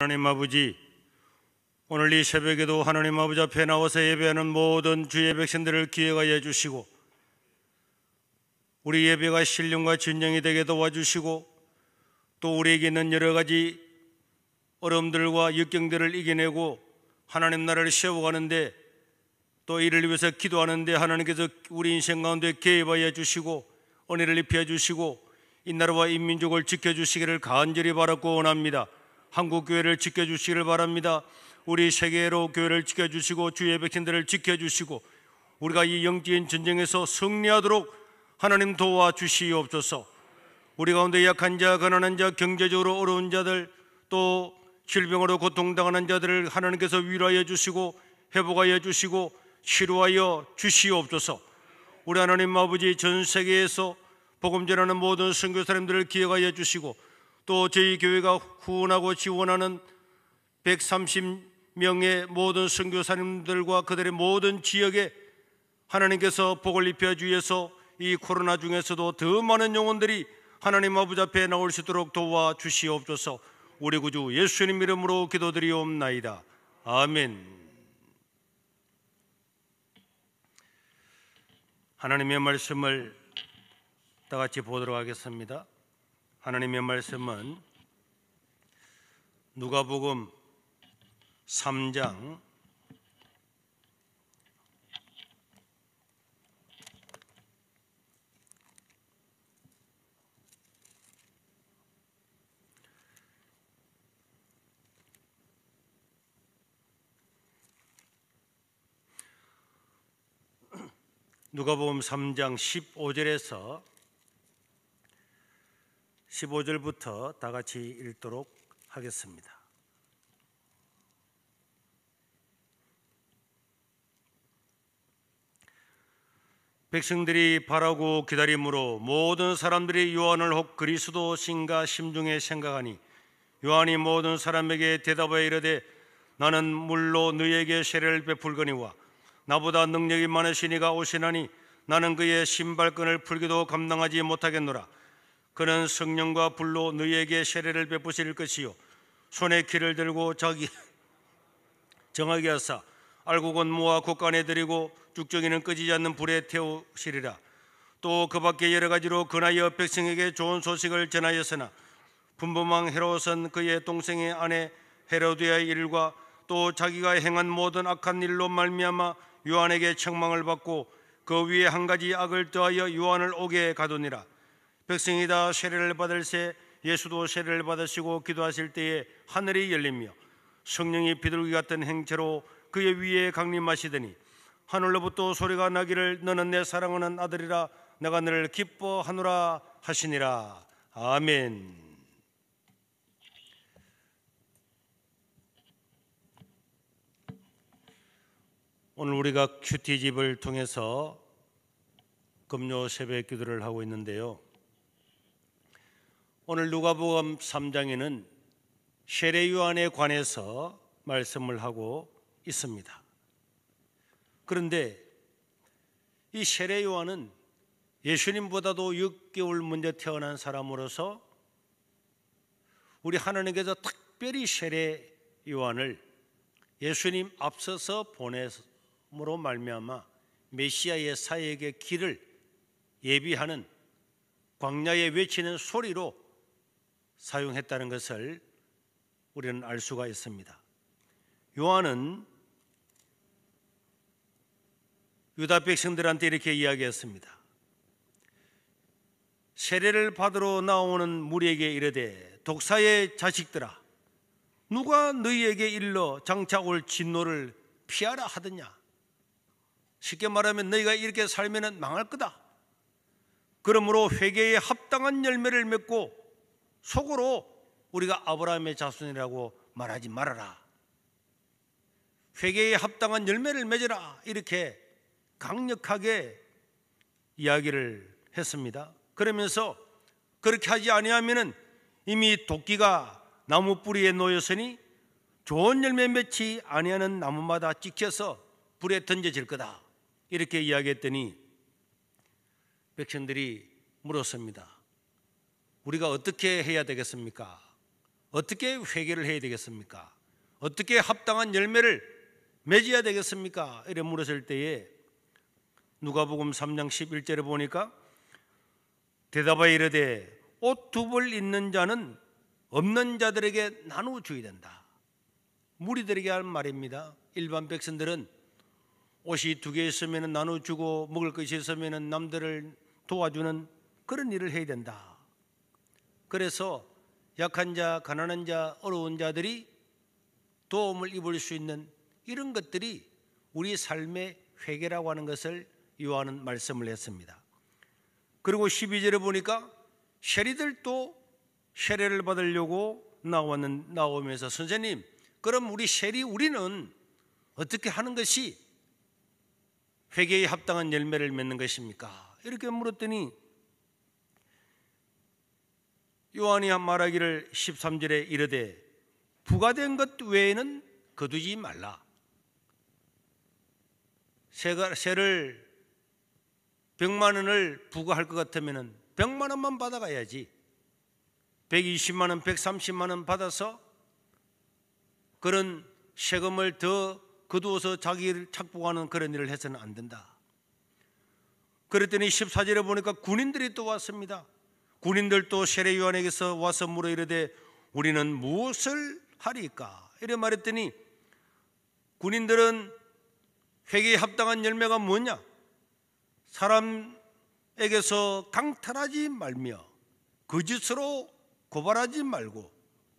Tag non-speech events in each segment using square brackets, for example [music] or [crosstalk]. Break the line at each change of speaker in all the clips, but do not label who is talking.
하나님 아버지, 오늘 이 새벽에도 하나님 아버지 앞에 나와서 예배하는 모든 주의 백성들을 기회가해 주시고, 우리 예배가 신령과 진정이 되게 도와주시고, 또 우리에게 있는 여러 가지 어려움들과 역경들을 이겨내고 하나님 나라를 세워가는데 또 이를 위해서 기도하는데 하나님께서 우리 인생 가운데 개입하여 주시고 은혜를 입혀 주시고 이 나라와 인민족을 지켜 주시기를 간절히 바라고 원합니다. 한국 교회를 지켜 주시기를 바랍니다. 우리 세계로 교회를 지켜 주시고 주의 백신들을 지켜 주시고 우리가 이 영지인 전쟁에서 승리하도록 하나님 도와 주시옵소서. 우리 가운데 약한 자, 가난한 자, 경제적으로 어려운 자들 또 질병으로 고통당하는 자들을 하나님께서 위로하여 주시고 회복하여 주시고 치료하여 주시옵소서. 우리 하나님 아버지 전 세계에서 복음 전하는 모든 선교사님들을 기억하여 주시고 또 저희 교회가 후원하고 지원하는 130명의 모든 선교사님들과 그들의 모든 지역에 하나님께서 복을 입혀 주셔서 이 코로나 중에서도 더 많은 영혼들이 하나님 아버지 앞에 나올 수 있도록 도와 주시옵소서. 우리 구주 예수님 이름으로 기도드리옵나이다. 아멘. 하나님의 말씀을 다 같이 보도록 하겠습니다. 하나님의 말씀은 누가복음 3장 누가복음 3장 15절에서 15절부터 다 같이 읽도록 하겠습니다. 백성들이 바라고 기다림으로 모든 사람들이 요한을 혹 그리스도신가 심중에 생각하니 요한이 모든 사람에게 대답하여 이르되 나는 물로 너희에게 세례를 베풀거니와 나보다 능력이 많으시니가 오시나니 나는 그의 신발끈을 풀기도 감당하지 못하겠노라 그는 성령과 불로 너희에게 세례를 베푸실 것이요 손에 키를 들고 자기 [laughs] 정하게 하사 알곡은 모아 곳간에 들이고 죽정이는 꺼지지 않는 불에 태우시리라 또 그 밖에 여러 가지로 그나여 이 백성에게 좋은 소식을 전하였으나 분범왕 헤롯은 로 그의 동생의 아내 헤로드의 일과 또 자기가 행한 모든 악한 일로 말미암아 요한에게 책망을 받고 그 위에 한 가지 악을 더하여 요한을 옥에 가두니라 백성이 다 세례를 받을새 예수도 세례를 받으시고 기도하실 때에 하늘이 열리며 성령이 비둘기 같은 행체로 그의 위에 강림하시더니 하늘로부터 소리가 나기를 너는 내 사랑하는 아들이라 내가 너를 기뻐하노라 하시니라 아멘. 오늘 우리가 큐티 집을 통해서 금요 새벽 기도를 하고 있는데요. 오늘 누가복음 3장에는 세례 요한에 관해서 말씀을 하고 있습니다. 그런데 이 세례 요한은 예수님보다도 6개월 먼저 태어난 사람으로서 우리 하나님께서 특별히 세례 요한을 예수님 앞서서 보내므로 말미암아 메시아의 사역의 길을 예비하는 광야에 외치는 소리로 사용했다는 것을 우리는 알 수가 있습니다. 요한은 유다 백성들한테 이렇게 이야기했습니다. 세례를 받으러 나오는 무리에게 이르되 독사의 자식들아 누가 너희에게 일러 장차 올 진노를 피하라 하더냐 쉽게 말하면 너희가 이렇게 살면 망할 거다 그러므로 회개에 합당한 열매를 맺고 속으로 우리가 아브라함의 자손이라고 말하지 말아라. 회개에 합당한 열매를 맺어라 이렇게 강력하게 이야기를 했습니다. 그러면서 그렇게 하지 아니하면은 이미 도끼가 나무 뿌리에 놓였으니 좋은 열매 맺지 아니하는 나무마다 찍혀서 불에 던져질 거다. 이렇게 이야기했더니 백성들이 물었습니다. 우리가 어떻게 해야 되겠습니까? 어떻게 회개를 해야 되겠습니까? 어떻게 합당한 열매를 맺어야 되겠습니까? 이래 물었을 때에 누가복음 3장 11절에 보니까 대답하여 이르되 옷 두 벌 있는 자는 없는 자들에게 나누어 줘야 된다. 무리들에게 할 말입니다. 일반 백성들은 옷이 두 개 있으면 나눠주고 먹을 것이 있으면 남들을 도와주는 그런 일을 해야 된다. 그래서 약한 자, 가난한 자, 어려운 자들이 도움을 입을 수 있는 이런 것들이 우리 삶의 회개라고 하는 것을 요한은 말씀을 했습니다. 그리고 12절에 보니까 쉐리들도 세례를 받으려고 나왔는, 나오면서 선생님, 그럼 우리 쉐리 우리는 어떻게 하는 것이 회개에 합당한 열매를 맺는 것입니까? 이렇게 물었더니 요한이 한 말하기를 13절에 이르되 부가된것 외에는 거두지 말라. 세가, 세를 100만 원을 부과할 것 같으면 100만 원만 받아가야지. 120만 원, 130만 원 받아서 그런 세금을 더 거두어서 자기를 착복하는 그런 일을 해서는 안 된다. 그랬더니 14절에 보니까 군인들이 또 왔습니다. 군인들도 세례 요한에게서 와서 물어 이르되 우리는 무엇을 하리까? 이래 말했더니 군인들은 회개에 합당한 열매가 뭐냐? 사람에게서 강탈하지 말며 거짓으로 그 고발하지 말고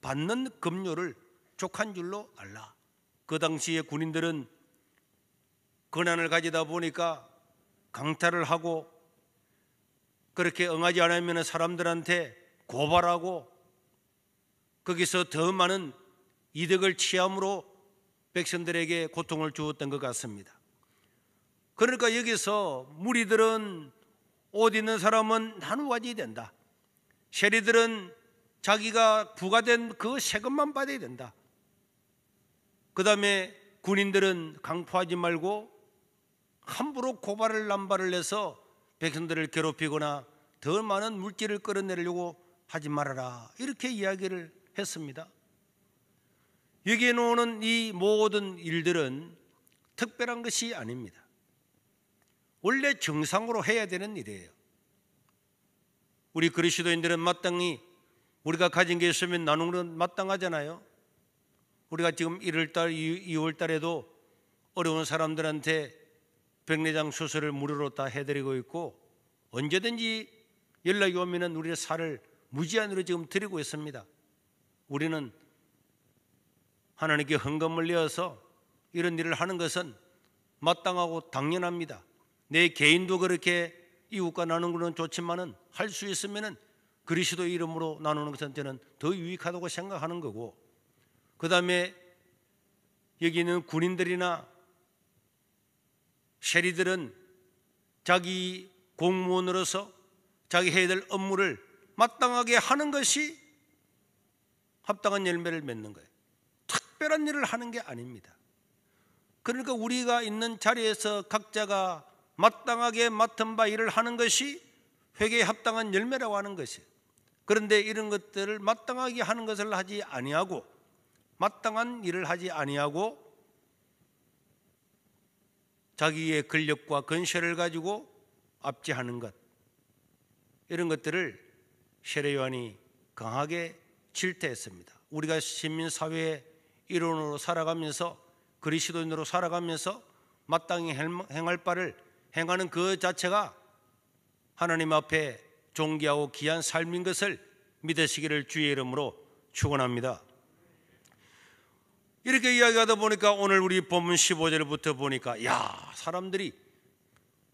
받는 급료를 족한 줄로 알라. 그 당시에 군인들은 권한을 가지다 보니까 강탈을 하고 그렇게 응하지 않으면 사람들한테 고발하고 거기서 더 많은 이득을 취함으로 백성들에게 고통을 주었던 것 같습니다. 그러니까 여기서 무리들은 옷 있는 사람은 나누어야 된다. 세리들은 자기가 부과된 그 세금만 받아야 된다. 그 다음에 군인들은 강포하지 말고 함부로 고발을 남발을 해서 백성들을 괴롭히거나 더 많은 물질을 끌어내려고 하지 말아라. 이렇게 이야기를 했습니다. 여기에 나오는 이 모든 일들은 특별한 것이 아닙니다. 원래 정상으로 해야 되는 일이에요. 우리 그리스도인들은 마땅히 우리가 가진 게 있으면 나누는 건 마땅하잖아요. 우리가 지금 1월달, 2월달에도 어려운 사람들한테 백내장 수술을 무료로 다 해드리고 있고 언제든지 연락이 오면 우리의 살을 무제한으로 지금 드리고 있습니다. 우리는 하나님께 헌금을 내어서 이런 일을 하는 것은 마땅하고 당연합니다. 내 개인도 그렇게 이웃과 나누는 것은 좋지만은 할 수 있으면은 그리스도 이름으로 나누는 것은 저는 더 유익하다고 생각하는 거고 그 다음에 여기 있는 군인들이나 셰리들은 자기 공무원으로서 자기 해야 될 업무를 마땅하게 하는 것이 합당한 열매를 맺는 거예요. 특별한 일을 하는 게 아닙니다. 그러니까 우리가 있는 자리에서 각자가 마땅하게 맡은 바 일을 하는 것이 회개에 합당한 열매라고 하는 것이에요. 그런데 이런 것들을 마땅하게 하는 것을 하지 아니하고 마땅한 일을 하지 아니하고 자기의 근력과 근세를 가지고 압제하는 것 이런 것들을 세례 요한이 강하게 질타했습니다. 우리가 시민 사회의 일원으로 살아가면서 그리스도인으로 살아가면서 마땅히 행할 바를 행하는 그 자체가 하나님 앞에 존귀하고 귀한 삶인 것을 믿으시기를 주의 이름으로 축원합니다. 이렇게 이야기하다 보니까 오늘 우리 본문 15절부터 보니까 야 사람들이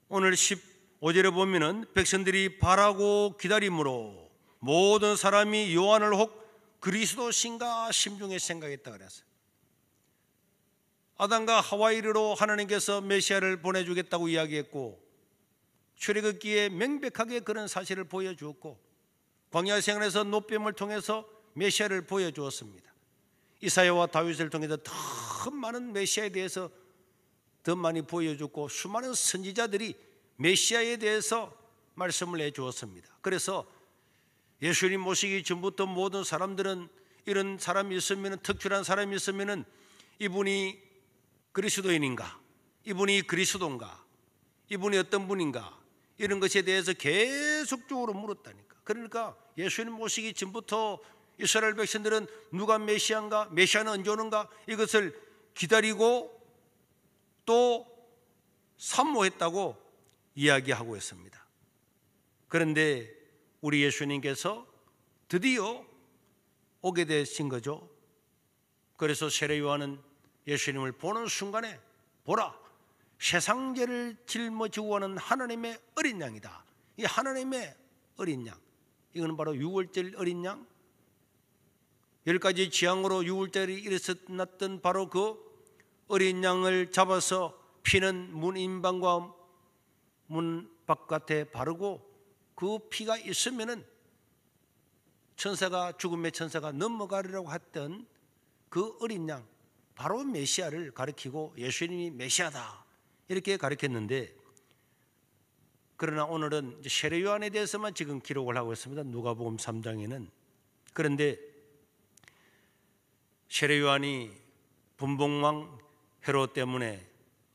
오늘 15절에 보면은 백성들이 바라고 기다림으로 모든 사람이 요한을 혹 그리스도신가 심중에 생각했다 그랬어요. 아담과 하와이로 르 하나님께서 메시아를 보내주겠다고 이야기했고 출애굽기에 명백하게 그런 사실을 보여주었고 광야 생활에서 노뱀을 통해서 메시아를 보여주었습니다. 이사야와 다윗을 통해서 더 많은 메시아에 대해서 더 많이 보여줬고 수많은 선지자들이 메시아에 대해서 말씀을 해주었습니다. 그래서 예수님 모시기 전부터 모든 사람들은 이런 사람이 있으면 특출한 사람이 있으면 이분이 그리스도인인가? 이분이 그리스도인가? 이분이 어떤 분인가? 이런 것에 대해서 계속적으로 물었다니까. 그러니까 예수님 모시기 전부터 이스라엘 백성들은 누가 메시안가 메시아는 언제 오는가 이것을 기다리고 또 선모했다고 이야기하고 있습니다. 그런데 우리 예수님께서 드디어 오게 되신 거죠. 그래서 세례 요한은 예수님을 보는 순간에 보라 세상죄를 짊어지고 오는 하나님의 어린 양이다. 이 하나님의 어린 양. 이거는 바로 6월절 어린 양, 열 가지 지향으로 유월절이 일어났던 바로 그 어린 양을 잡아서 피는 문 인방과 문 바깥에 바르고 그 피가 있으면은 천사가 죽음의 천사가 넘어가리라고 했던 그 어린 양 바로 메시아를 가리키고 예수님이 메시아다 이렇게 가리켰는데 그러나 오늘은 세례 요한에 대해서만 지금 기록을 하고 있습니다. 누가복음 3장에는 그런데 세례 요한이 분봉왕 헤로 때문에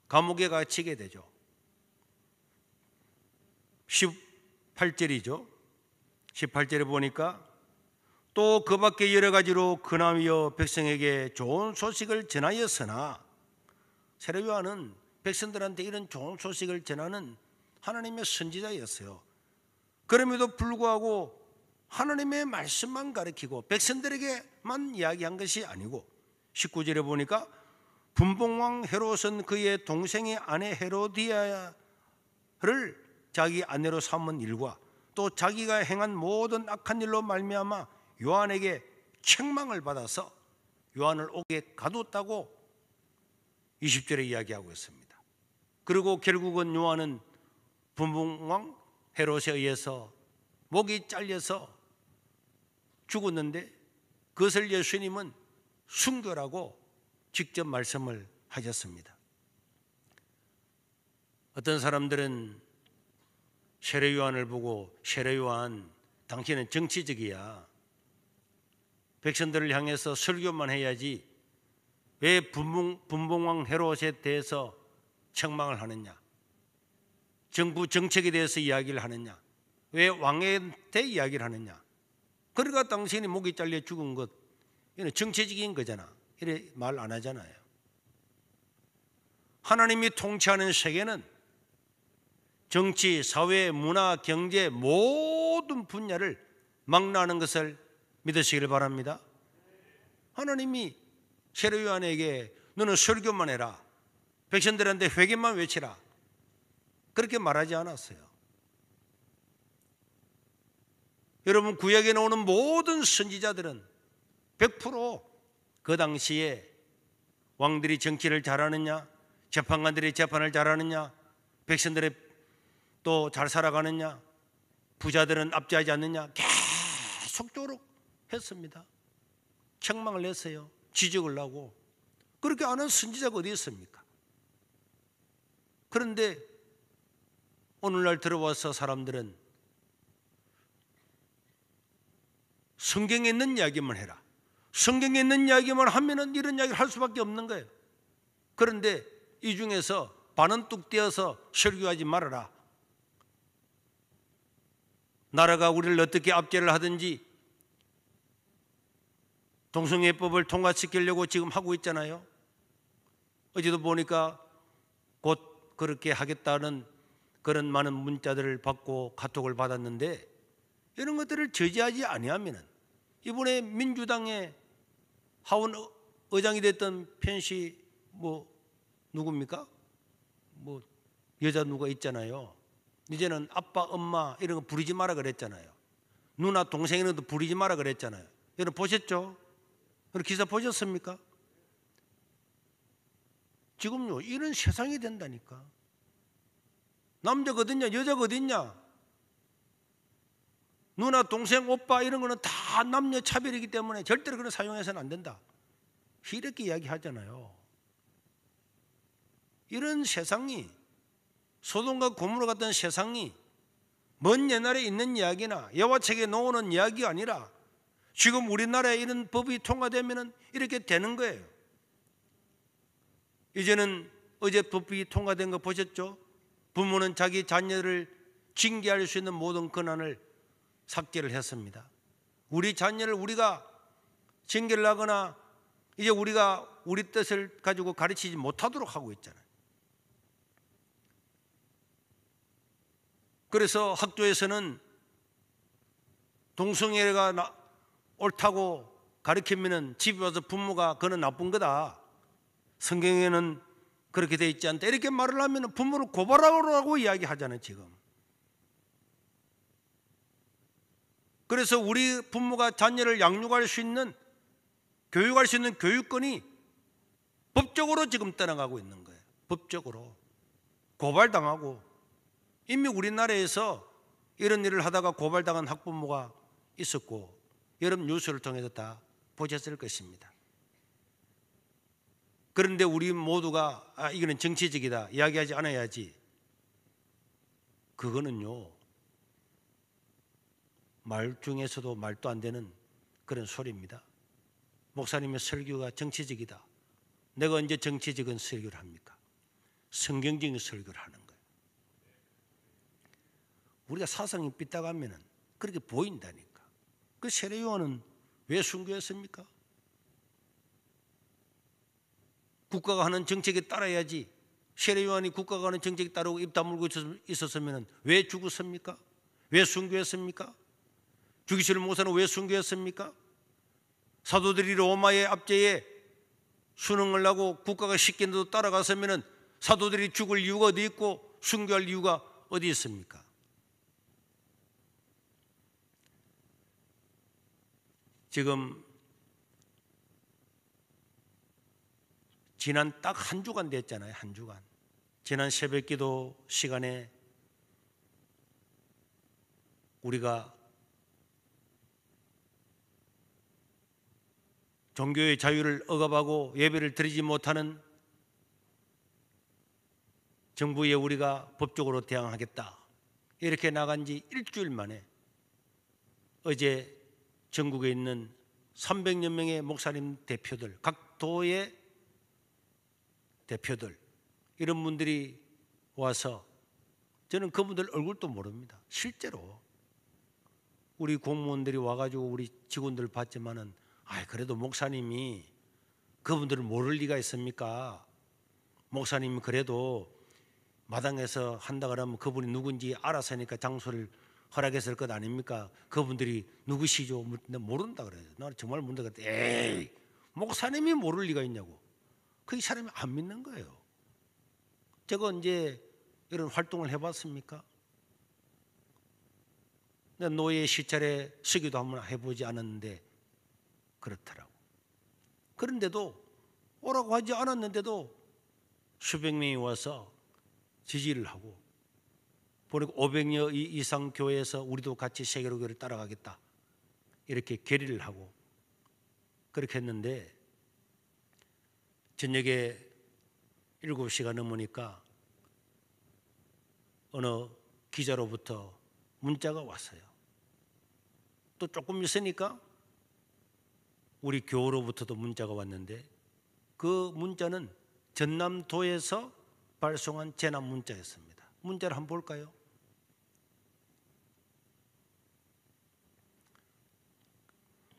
감옥에 갇히게 되죠. 18절이죠. 18절에 보니까 또 그 밖에 여러 가지로 그남이여 백성에게 좋은 소식을 전하였으나 세례 요한은 백성들한테 이런 좋은 소식을 전하는 하나님의 선지자였어요. 그럼에도 불구하고 하나님의 말씀만 가르키고 백성들에게만 이야기한 것이 아니고 19절에 보니까 분봉왕 헤롯은 그의 동생의 아내 헤로디아를 자기 아내로 삼은 일과 또 자기가 행한 모든 악한 일로 말미암아 요한에게 책망을 받아서 요한을 옥에 가뒀다고 20절에 이야기하고 있습니다. 그리고 결국은 요한은 분봉왕 헤롯에 의해서 목이 잘려서 죽었는데 그것을 예수님은 순교라고 직접 말씀을 하셨습니다. 어떤 사람들은 세례 요한을 보고 세례 요한 당신은 정치적이야. 백성들을 향해서 설교만 해야지 왜 분봉, 분봉왕 헤롯에 대해서 책망을 하느냐? 정부 정책에 대해서 이야기를 하느냐? 왜왕에 대해 이야기를 하느냐? 그러니까 당신이 목이 잘려 죽은 것, 이는 정체적인 거잖아. 이래 말 안 하잖아요. 하나님이 통치하는 세계는 정치, 사회, 문화, 경제 모든 분야를 망라하는 것을 믿으시길 바랍니다. 하나님이 세례요한에게 너는 설교만 해라. 백신들한테 회개만 외치라. 그렇게 말하지 않았어요. 여러분 구약에 나오는 모든 선지자들은 100%그 당시에 왕들이 정치를 잘하느냐, 재판관들이 재판을 잘하느냐, 백성들이 또 잘 살아가느냐, 부자들은 압제하지 않느냐 계속적으로 했습니다. 책망을 했어요. 지적을 하고 그렇게 아는 선지자가 어디 있습니까? 그런데 오늘날 들어와서 사람들은 성경에 있는 이야기만 해라. 성경에 있는 이야기만 하면은 이런 이야기를 할 수밖에 없는 거예요. 그런데 이 중에서 반은 뚝 떼어서 설교하지 말아라. 나라가 우리를 어떻게 압제를 하든지 동성애법을 통과시키려고 지금 하고 있잖아요. 어제도 보니까 곧 그렇게 하겠다는 그런 많은 문자들을 받고 카톡을 받았는데 이런 것들을 저지하지 아니하면은 이번에 민주당의 하원 의장이 됐던 편시 뭐 누굽니까? 뭐 여자 누가 있잖아요. 이제는 아빠, 엄마 이런 거 부리지 마라 그랬잖아요. 누나, 동생이라도 부리지 마라 그랬잖아요. 여러분 보셨죠? 그러분 기사 보셨습니까? 지금요 이런 세상이 된다니까. 남자가 어딨냐 여자가 어딨냐 누나, 동생, 오빠 이런 거는 다 남녀 차별이기 때문에 절대로 그런 사용해서는 안 된다. 이렇게 이야기하잖아요. 이런 세상이 소동과 고모로 같은 세상이 먼 옛날에 있는 이야기나 여호와책에 나오는 이야기가 아니라 지금 우리나라에 이런 법이 통과되면 이렇게 되는 거예요. 이제는 어제 법이 통과된 거 보셨죠? 부모는 자기 자녀를 징계할 수 있는 모든 권한을 삭제를 했습니다. 우리 자녀를 우리가 징계를 하거나 이제 우리가 우리 뜻을 가지고 가르치지 못하도록 하고 있잖아요. 그래서 학교에서는 동성애가 나, 옳다고 가르치면은 집에 와서 부모가 그는 나쁜 거다. 성경에는 그렇게 돼 있지 않다. 이렇게 말을 하면 부모를 고발하라고 이야기하잖아요, 지금. 그래서 우리 부모가 자녀를 양육할 수 있는 교육할 수 있는 교육권이 법적으로 지금 떠나가고 있는 거예요. 법적으로 고발당하고 이미 우리나라에서 이런 일을 하다가 고발당한 학부모가 있었고 여러분 뉴스를 통해서 다 보셨을 것입니다. 그런데 우리 모두가 아 이거는 정치적이다 이야기하지 않아야지 그거는요 말 중에서도 말도 안 되는 그런 소리입니다. 목사님의 설교가 정치적이다. 내가 언제 정치적인 설교를 합니까? 성경적인 설교를 하는 거예요. 우리가 사상이 삐딱하면 그렇게 보인다니까. 그 세례요한은 왜 순교했습니까? 국가가 하는 정책에 따라야지. 세례요한이 국가가 하는 정책에 따르고 입 다물고 있었으면 왜 죽었습니까? 왜 순교했습니까? 주기실 모세는왜 순교했습니까? 사도들이 로마의 압제에 수능을 하고 국가가 시킨 대로 따라가서면 사도들이 죽을 이유가 어디 있고 순교할 이유가 어디 있습니까? 지금 지난 딱 한 주간 됐잖아요. 한 주간. 지난 새벽 기도 시간에 우리가 종교의 자유를 억압하고 예배를 드리지 못하는 정부에 우리가 법적으로 대항하겠다. 이렇게 나간 지 일주일 만에 어제 전국에 있는 300여 명의 목사님 대표들, 각 도의 대표들, 이런 분들이 와서 저는 그분들 얼굴도 모릅니다. 실제로 우리 공무원들이 와가지고 우리 직원들 봤지만은 아, 그래도 목사님이 그분들을 모를 리가 있습니까? 목사님이 그래도 마당에서 한다 그러면 그분이 누군지 알아서 하니까 장소를 허락했을 것 아닙니까? 그분들이 누구시죠? 근 모른다 그래요. 나는 정말 모른다 그랬 에이 목사님이 모를 리가 있냐고. 그 사람이 안 믿는 거예요. 제가 이제 이런 활동을 해봤습니까? 노예 시찰에 쓰기도 한번 해보지 않았는데 그렇더라고. 그런데도 오라고 하지 않았는데도 수백 명이 와서 지지를 하고 보니까 500여 이상 교회에서 우리도 같이 세계로 교를 따라가겠다 이렇게 결의를 하고 그렇게 했는데 저녁에 7시가 넘으니까 어느 기자로부터 문자가 왔어요. 또 조금 있으니까 우리 교로부터도 문자가 왔는데 그 문자는 전남도에서 발송한 재난 문자였습니다. 문자를 한번 볼까요?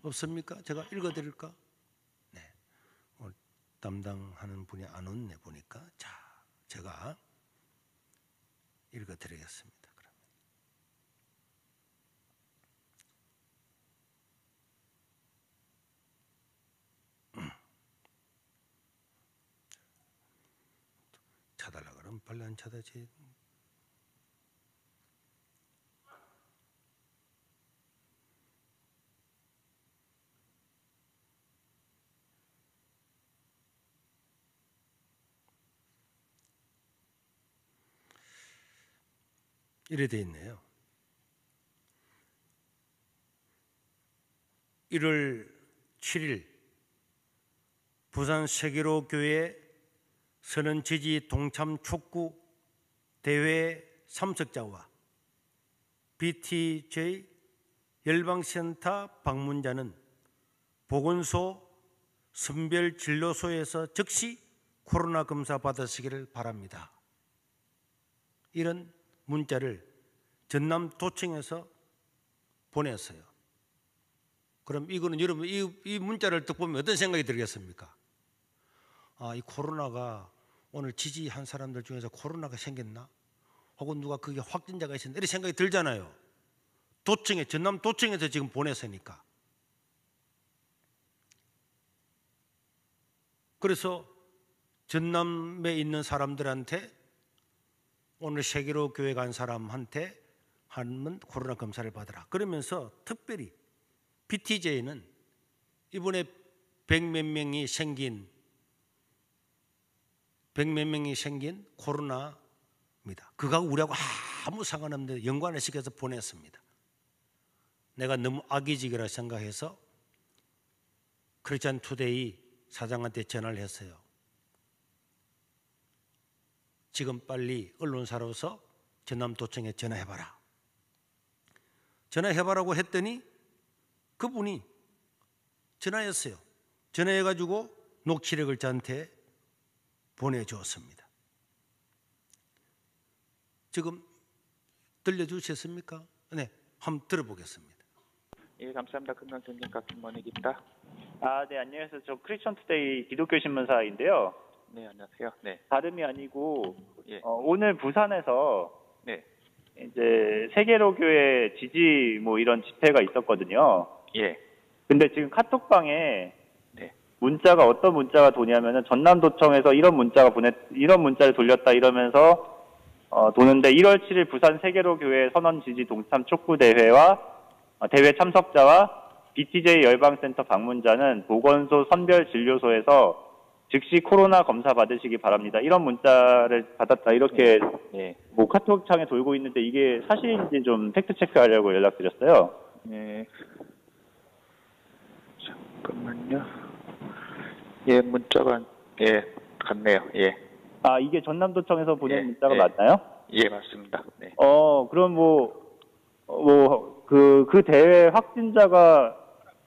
없습니까? 제가 읽어드릴까? 네. 오늘 어, 담당하는 분이 안 왔네 보니까 자 제가 읽어드리겠습니다. हम फल छँदै 이래 돼 있네요. 1월 7일 부산 세계로 교회 서는 지지 동참 촉구 대회 참석자와 BTJ 열방센터 방문자는 보건소 선별진료소에서 즉시 코로나 검사 받으시기를 바랍니다. 이런 문자를 전남 도청에서 보냈어요. 그럼 이거는 여러분 이, 이 문자를 듣 보면 어떤 생각이 들겠습니까? 아, 이 코로나가 오늘 지지한 사람들 중에서 코로나가 생겼나? 혹은 누가 그게 확진자가 있었나? 이런 생각이 들잖아요. 도청에 전남 도청에서 지금 보냈으니까. 그래서 전남에 있는 사람들한테 오늘 세계로 교회 간 사람한테 한번 코로나 검사를 받으라. 그러면서 특별히 BTJ는 이번에 1 0 0몇 명이 생긴 백몇 명이 생긴 코로나입니다. 그가 우리하고 아무 상관없는데 연관을 시켜서 보냈습니다. 내가 너무 악의적이라 생각해서 크리스천 투데이 사장한테 전화를 했어요. 지금 빨리 언론사로서 전남도청에 전화해봐라. 전화해봐라고 했더니 그분이 전화했어요. 전화해가지고 녹취력을 저한테 보내주었습니다. 지금 들려주셨습니까? 네, 한번 들어보겠습니다.
예, 감사합니다. 금강경님 같은 머니입니다. 아, 네, 안녕하세요. 저 크리스천 투데이 기독교 신문사인데요. 네, 안녕하세요. 네. 다름이 아니고 예. 어, 오늘 부산에서 네. 이제 세계로교회 지지 뭐 이런 집회가 있었거든요. 예. 근데 지금 카톡방에 문자가 어떤 문자가 도냐면은 전남도청에서 이런 문자가 보내 이런 문자를 돌렸다 이러면서 어, 도는데 1월 7일 부산 세계로 교회 선언 지지 동참 촉구 대회와 어, 대회 참석자와 BTJ 열방센터 방문자는 보건소 선별 진료소에서 즉시 코로나 검사 받으시기 바랍니다. 이런 문자를 받았다. 이렇게 네. 네. 뭐 카톡창에 돌고 있는데 이게 사실인지 좀 팩트 체크하려고 연락드렸어요. 네.
잠깐만요. 예, 문자가 예 갔네요. 예.
아 이게 전남도청에서 보낸 예, 문자가 예.
맞나요? 예, 맞습니다.
네. 어 그럼 뭐 뭐그그 어, 그 대회 확진자가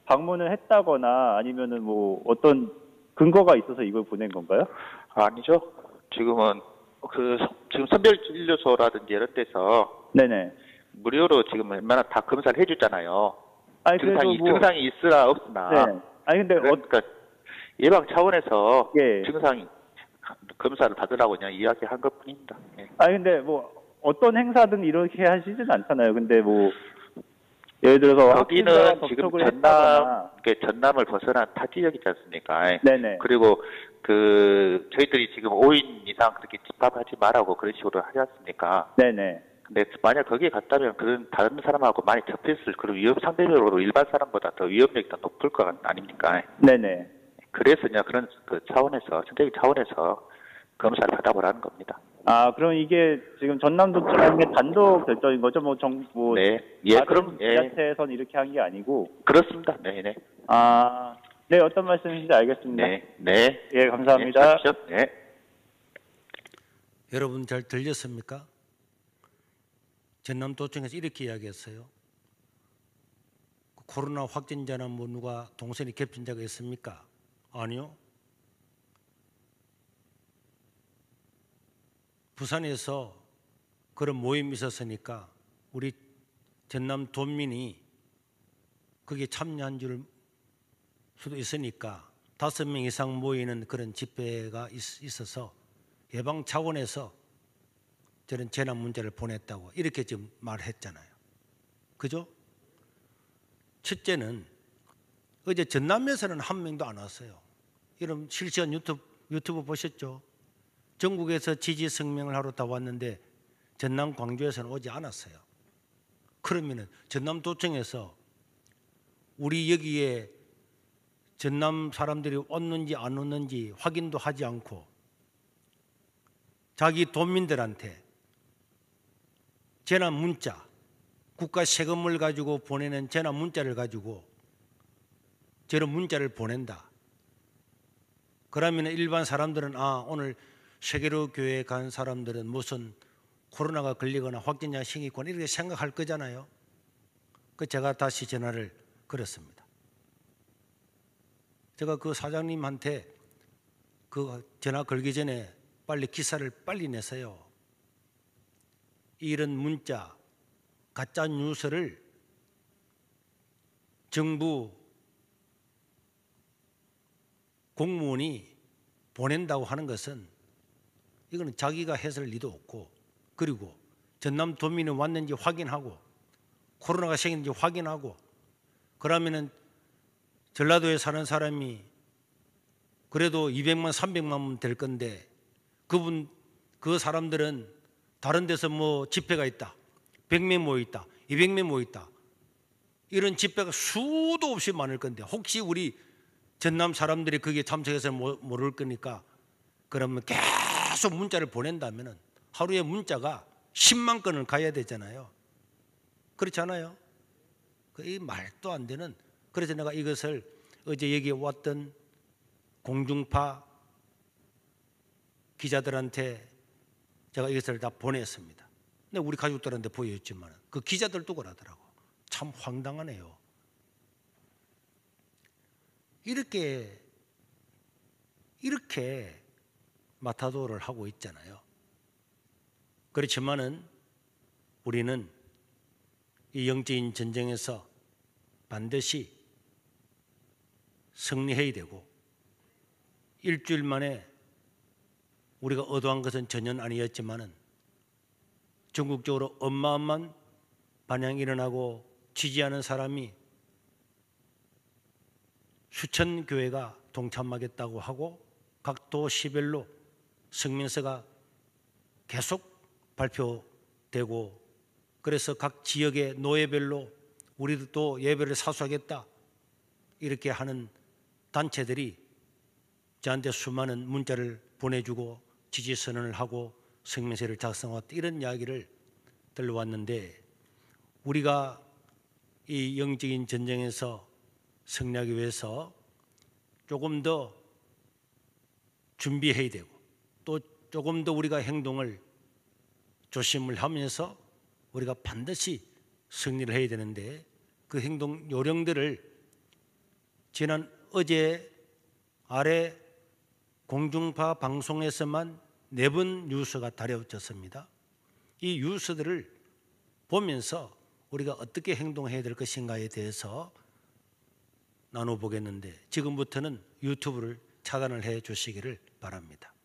방문을 했다거나 아니면은 뭐 어떤 근거가 있어서 이걸 보낸 건가요? 아니죠.
지금은 그 지금 선별진료소라든지 이런 데서 네네 무료로 지금 웬만한 다 검사를 해주잖아요. 아니,
증상이 뭐... 증상이
있으나 없으나. 네. 아니 근데 그러니까 어... 예방 차원에서 예. 증상 검사를 받으라고 그냥 이야기한 것뿐입니다. 예.
아 근데 뭐 어떤 행사든 이렇게 하시진 않잖아요. 근데 뭐
예를 들어서 여기는 지금 전남 전남을 벗어난 타 지역이지 않습니까? 예. 네네. 그리고 그 저희들이 지금 5인 이상 그렇게 집합하지 말라고 그런 식으로 하지 않습니까? 네네. 근데 만약 거기에 갔다면 그런 다른 사람하고 많이 접했을 그런 위험 상대적으로 일반 사람보다 더 위험력이 더 높을 것 아닙니까? 예. 네네. 그래서 이제 그런 그 차원에서 전자기 차원에서 검사를 받아 보라는 겁니다.
아, 그럼 이게 지금 전남도청의 단독 결정인 거죠? 뭐 정, 부 뭐 네.
예, 그럼, 예.
지자체에선 이렇게 한 게 아니고. 그렇습니다. 네, 네. 아, 네, 어떤 말씀인지 알겠습니다. 네, 네. 예,
감사합니다. 네. 네.
여러분 잘 들렸습니까? 전남도청에서 이렇게 이야기했어요. 코로나 확진자나 뭐 누가 동선이 겹친 자가 있습니까? 아니요. 부산에서 그런 모임이 있었으니까 우리 전남 돈민이 거기에 참여한 줄 수도 있으니까 다섯 명 이상 모이는 그런 집회가 있어서 예방 차원에서 저는 재난 문제를 보냈다고 이렇게 지금 말했잖아요. 그죠? 첫째는 어제 전남에서는 한 명도 안 왔어요. 이런 실시간 유튜브, 유튜브 보셨죠? 전국에서 지지 성명을 하러 다 왔는데 전남 광주에서는 오지 않았어요. 그러면은 전남 도청에서 우리 여기에 전남 사람들이 왔는지 안 왔는지 확인도 하지 않고 자기 도민들한테 재난 문자, 국가 세금을 가지고 보내는 재난 문자를 가지고 저런 문자를 보낸다. 그러면 일반 사람들은 아 오늘 세계로 교회에 간 사람들은 무슨 코로나가 걸리거나 확진자 생이 있거나 이렇게 생각할 거잖아요. 그 제가 다시 전화를 걸었습니다. 제가 그 사장님한테 그 전화 걸기 전에 빨리 기사를 빨리 내세요. 이런 문자 가짜 뉴스를 정부 공무원이 보낸다고 하는 것은 이거는 자기가 해설 리도 없고 그리고 전남 도민이 왔는지 확인하고 코로나가 생긴지 확인하고 그러면은 전라도에 사는 사람이 그래도 200만 300만 될 건데 그분 그 사람들은 다른 데서 뭐 집회가 있다 100명 모여 있다 200명 모여 있다 이런 집회가 수도 없이 많을 건데 혹시 우리 전남 사람들이 거기에 참석해서 모를 거니까 그러면 계속 문자를 보낸다면 하루에 문자가 10만 건을 가야 되잖아요. 그렇잖아요. 그 이 말도 안 되는 그래서 내가 이것을 어제 여기 왔던 공중파 기자들한테 제가 이것을 다 보냈습니다. 근데 우리 가족들한테 보여줬지만 그 기자들도 그러더라고. 참 황당하네요. 이렇게 이렇게 마타도를 하고 있잖아요. 그렇지만은 우리는 이 영적인 전쟁에서 반드시 승리해야 되고 일주일 만에 우리가 얻어한 것은 전혀 아니었지만은 전국적으로 엄마만 반향 일어나고 지지하는 사람이 휴천 교회가 동참하겠다고 하고 각 도시별로 성명서가 계속 발표되고 그래서 각 지역의 노예별로 우리도 예배를 사수하겠다 이렇게 하는 단체들이 저한테 수많은 문자를 보내주고 지지 선언을 하고 성명서를 작성하고 이런 이야기를 들려왔는데 우리가 이 영적인 전쟁에서 승리하기 위해서 조금 더 준비해야 되고 또 조금 더 우리가 행동을 조심을 하면서 우리가 반드시 승리를 해야 되는데 그 행동 요령들을 지난 어제 아래 공중파 방송에서만 네분 뉴스가 다려졌습니다. 이 뉴스들을 보면서 우리가 어떻게 행동해야 될 것인가에 대해서 나눠보겠는데 지금부터는 유튜브를 차단을 해 주시기를 바랍니다.